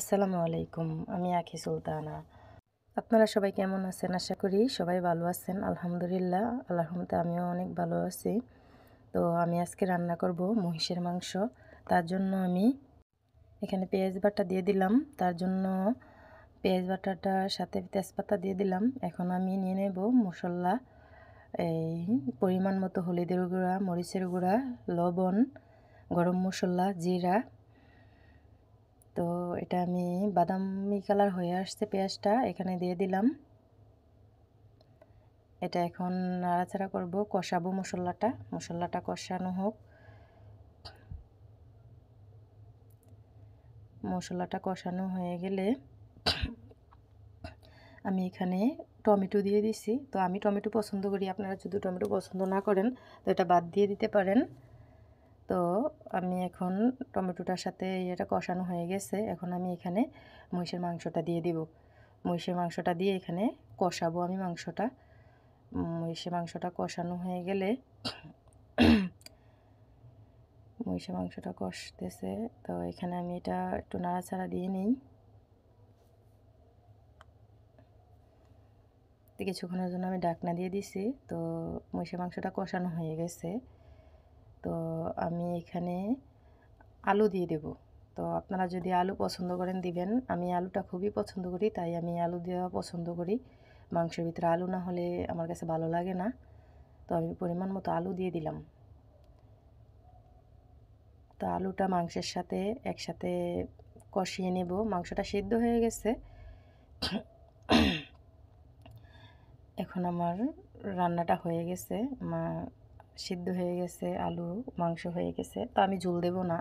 আসসালামু আলাইকুম আমি আখি সুলতানা আপনারা সবাই কেমন আছেন আশা করি সবাই ভালো আছেন আলহামদুলিল্লাহ আল্লাহমতে আমিও অনেক ভালো আছি তো আমি আজকে রান্না করব মহিষের মাংস তার জন্য আমি এখানে পেঁয়াজ বাটা দিয়ে দিলাম তার জন্য পেঁয়াজ বাটাটার সাথে তেজপাতা দিয়ে দিলাম এখন আমি নিয়ে নেব মশলা এই পরিমাণ মতো হলুদের গুঁড়া মরিচের গুঁড়া লবণ গরম মশলা জিরা তো এটা আমি বাদামি কালার হয়ে আসছে পেঁয়াজটা এখানে দিয়ে দিলাম এটা এখন নাড়াচাড়া করব কষাবো মশলাটা মশলাটা কষানো হোক মশলাটা কষানো হয়ে গেলে আমি এখানে টমেটো দিয়ে দিছি তো আমি টমেটো পছন্দ করি আপনারা যদি টমেটো পছন্দ না করেন তো এটা বাদ দিয়ে দিতে পারেন তো আমি এখন টমেটোটার সাথে এটা কষানো হয়ে গেছে এখন আমি এখানে মহিষের মাংসটা দিয়ে দিব মহিষের মাংসটা দিয়ে এখানে কষাবো আমি মাংসটা মহিষের মাংসটা কষানো হয়ে গেলে মহিষের মাংসটা কষতেছে তো এখানে আমি এটা একটু নাড়াচাড়া দিয়ে নিই কিছুক্ষণের জন্য আমি ডাকনা দিয়ে দিছি তো মহিষের মাংসটা কষানো হয়ে গেছে তো আমি এখানে আলু দিয়ে দেব তো আপনারা যদি আলু পছন্দ করেন দিবেন আমি আলুটা খুবই পছন্দ করি তাই আমি আলু দেওয়া পছন্দ করি মাংসের ভিতরে আলু না হলে আমার কাছে ভালো লাগে না তো আমি পরিমাণ মতো আলু দিয়ে দিলাম তো আলুটা মাংসের সাথে একসাথে কষিয়ে নেব মাংসটা সিদ্ধ হয়ে গেছে এখন আমার রান্নাটা হয়ে গেছে মা সিদ্ধ হয়ে গেছে আলু মাংস হয়ে গেছে তো আমি ঝুল দেব না